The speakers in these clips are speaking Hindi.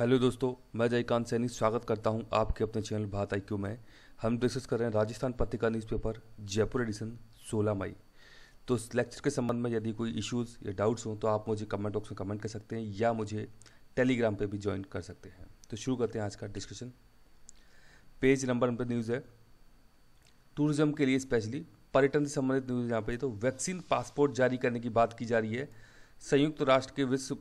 हेलो दोस्तों मैं जयकांत सैनी स्वागत करता हूं आपके अपने चैनल भारत आई में हम डिस्कस कर रहे हैं राजस्थान पत्रिका न्यूज़पेपर जयपुर एडिशन 16 मई तो इस लेक्चर के संबंध में यदि कोई इश्यूज़ या डाउट्स हों तो आप मुझे कमेंट बॉक्स में कमेंट कर सकते हैं या मुझे टेलीग्राम पर भी ज्वाइन कर सकते हैं तो शुरू करते हैं आज का डिस्कशन पेज नंबर पर न्यूज़ है टूरिज़्म के लिए स्पेशली पर्यटन से संबंधित न्यूज़ यहाँ पर तो वैक्सीन पासपोर्ट जारी करने की बात की जा रही है संयुक्त राष्ट्र के विश्व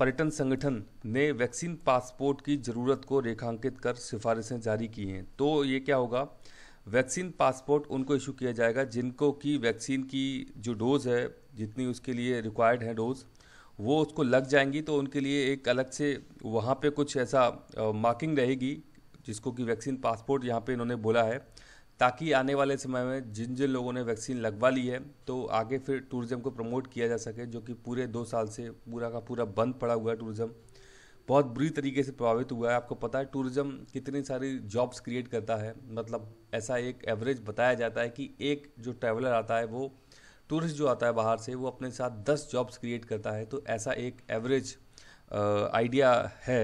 पर्यटन संगठन ने वैक्सीन पासपोर्ट की ज़रूरत को रेखांकित कर सिफारिशें जारी की हैं तो ये क्या होगा वैक्सीन पासपोर्ट उनको इशू किया जाएगा जिनको कि वैक्सीन की जो डोज़ है जितनी उसके लिए रिक्वायर्ड है डोज़ वो उसको लग जाएंगी तो उनके लिए एक अलग से वहाँ पे कुछ ऐसा मार्किंग रहेगी जिसको कि वैक्सीन पासपोर्ट यहाँ पे इन्होंने बोला है ताकि आने वाले समय में जिन जिन लोगों ने वैक्सीन लगवा ली है तो आगे फिर टूरिज़्म को प्रमोट किया जा सके जो कि पूरे दो साल से पूरा का पूरा बंद पड़ा हुआ है टूरिज़्म बहुत बुरी तरीके से प्रभावित हुआ है आपको पता है टूरिज़्म कितनी सारी जॉब्स क्रिएट करता है मतलब ऐसा एक एवरेज बताया जाता है कि एक जो ट्रैवलर आता है वो टूरिस्ट जो आता है बाहर से वो अपने साथ दस जॉब्स क्रिएट करता है तो ऐसा एक एवरेज आइडिया है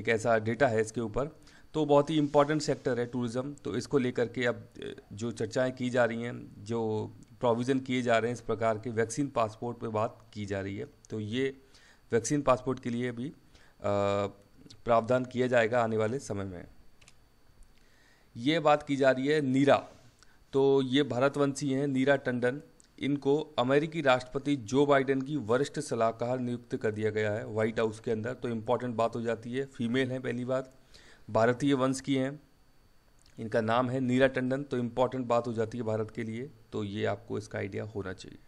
एक ऐसा डेटा है इसके ऊपर तो बहुत ही इम्पॉर्टेंट सेक्टर है टूरिज़्म तो इसको लेकर के अब जो चर्चाएं की जा रही हैं जो प्रोविज़न किए जा रहे हैं इस प्रकार के वैक्सीन पासपोर्ट पर बात की जा रही है तो ये वैक्सीन पासपोर्ट के लिए भी प्रावधान किया जाएगा आने वाले समय में ये बात की जा रही है नीरा तो ये भारतवंशी हैं नीरा टंडन इनको अमेरिकी राष्ट्रपति जो बाइडेन की वरिष्ठ सलाहकार नियुक्त कर दिया गया है व्हाइट हाउस के अंदर तो इम्पॉर्टेंट बात हो जाती है फीमेल हैं पहली बात भारतीय वंश की हैं इनका नाम है नीरा टंडन तो इम्पॉर्टेंट बात हो जाती है भारत के लिए तो ये आपको इसका आइडिया होना चाहिए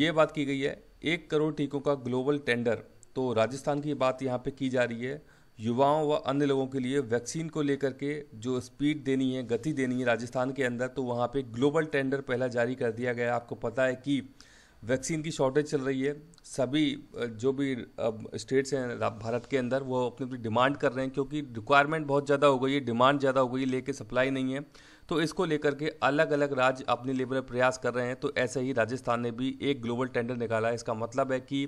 ये बात की गई है एक करोड़ टीकों का ग्लोबल टेंडर तो राजस्थान की बात यहाँ पे की जा रही है युवाओं व अन्य लोगों के लिए वैक्सीन को लेकर के जो स्पीड देनी है गति देनी है राजस्थान के अंदर तो वहाँ पे ग्लोबल टेंडर पहला जारी कर दिया गया आपको पता है कि वैक्सीन की शॉर्टेज चल रही है सभी जो भी अब स्टेट्स हैं भारत के अंदर वो अपनी अपनी डिमांड कर रहे हैं क्योंकि रिक्वायरमेंट बहुत ज़्यादा हो गई है डिमांड ज़्यादा हो गई है लेके सप्लाई नहीं है तो इसको लेकर के अलग अलग राज्य अपने लेवल पर प्रयास कर रहे हैं तो ऐसे ही राजस्थान ने भी एक ग्लोबल टेंडर निकाला है इसका मतलब है कि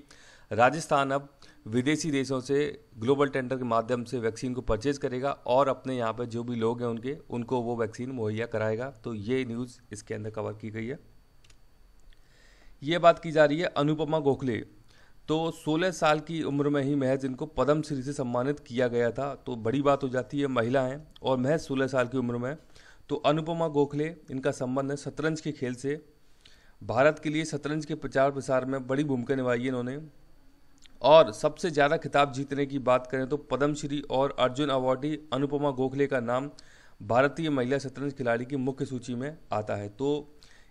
राजस्थान अब विदेशी देशों से ग्लोबल टेंडर के माध्यम से वैक्सीन को परचेज करेगा और अपने यहाँ पर जो भी लोग हैं उनके उनको वो वैक्सीन मुहैया कराएगा तो ये न्यूज़ इसके अंदर कवर की गई है ये बात की जा रही है अनुपमा गोखले तो 16 साल की उम्र में ही महज इनको पद्म श्री से सम्मानित किया गया था तो बड़ी बात हो जाती है महिला हैं और महज 16 साल की उम्र में तो अनुपमा गोखले इनका संबंध है शतरंज के खेल से भारत के लिए शतरंज के प्रचार प्रसार में बड़ी भूमिका निभाई है इन्होंने और सबसे ज़्यादा खिताब जीतने की बात करें तो पद्मश्री और अर्जुन अवार्डी अनुपमा गोखले का नाम भारतीय महिला शतरंज खिलाड़ी की मुख्य सूची में आता है तो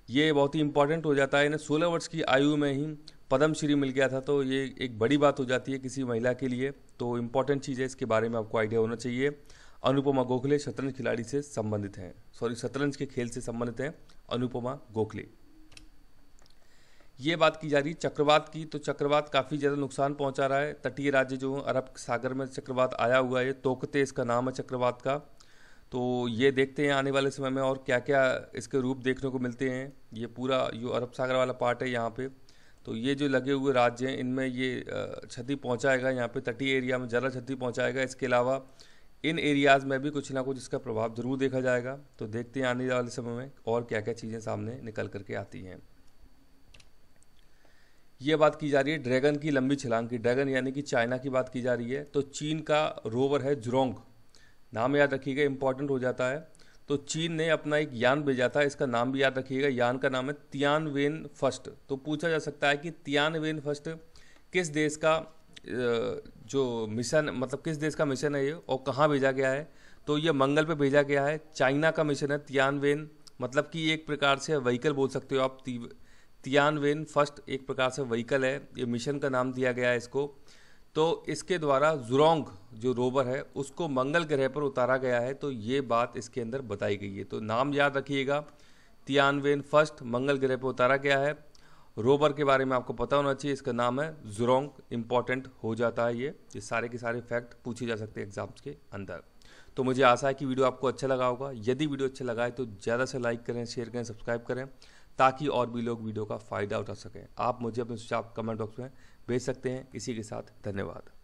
ये बहुत ही इम्पॉर्टेंट हो जाता है इन्हें सोलह वर्ष की आयु में ही पद्मश्री मिल गया था तो ये एक बड़ी बात हो जाती है किसी महिला के लिए तो इम्पॉर्टेंट चीज़ है इसके बारे में आपको आइडिया होना चाहिए अनुपमा गोखले शतरंज खिलाड़ी से संबंधित हैं सॉरी शतरंज के खेल से संबंधित हैं अनुपमा गोखले ये बात की जा रही चक्रवात की तो चक्रवात काफ़ी ज़्यादा नुकसान पहुंचा रहा है तटीय राज्य जो अरब सागर में चक्रवात आया हुआ है तोकते इसका नाम है चक्रवात का तो ये देखते हैं आने वाले समय में और क्या क्या इसके रूप देखने को मिलते हैं ये पूरा जो अरब सागर वाला पार्ट है यहाँ पे तो ये जो लगे हुए राज्य हैं इनमें ये क्षति पहुँचाएगा यहाँ पे तटीय एरिया में ज़्यादा क्षति पहुँचाएगा इसके अलावा इन एरियाज़ में भी कुछ ना कुछ इसका प्रभाव ज़रूर देखा जाएगा तो देखते हैं आने वाले समय में और क्या क्या चीज़ें सामने निकल करके आती हैं ये बात की जा रही है ड्रैगन की लंबी छलांग की ड्रैगन यानी कि चाइना की बात की जा रही है तो चीन का रोवर है जुरोंग नाम याद रखिएगा इंपॉर्टेंट हो जाता है तो चीन ने अपना एक यान भेजा था इसका नाम भी याद रखिएगा यान का नाम है तियान वेन फर्स्ट तो पूछा जा सकता है कि तियानवेन फर्स्ट किस देश का जो मिशन मतलब किस देश का मिशन है ये और कहाँ भेजा गया है तो ये मंगल पे भेजा गया है चाइना का मिशन है तियानवेन मतलब कि एक प्रकार से व्हीकल बोल सकते हो आप तियान वेन फर्स्ट एक प्रकार से व्हीकल है ये मिशन का नाम दिया गया है इसको तो इसके द्वारा जुरोंग जो रोवर है उसको मंगल ग्रह पर उतारा गया है तो ये बात इसके अंदर बताई गई है तो नाम याद रखिएगा तियानवेन फर्स्ट मंगल ग्रह पर उतारा गया है रोवर के बारे में आपको पता होना चाहिए इसका नाम है जुरोंग इम्पॉर्टेंट हो जाता है ये ये सारे के सारे फैक्ट पूछे जा सकते हैं एग्जाम्स के अंदर तो मुझे आशा है कि वीडियो आपको अच्छा लगा होगा यदि वीडियो अच्छा लगा है तो ज़्यादा से लाइक करें शेयर करें सब्सक्राइब करें ताकि और भी लोग वीडियो का फ़ायदा उठा सकें आप मुझे अपने सुझाव कमेंट बॉक्स में भेज सकते हैं इसी के साथ धन्यवाद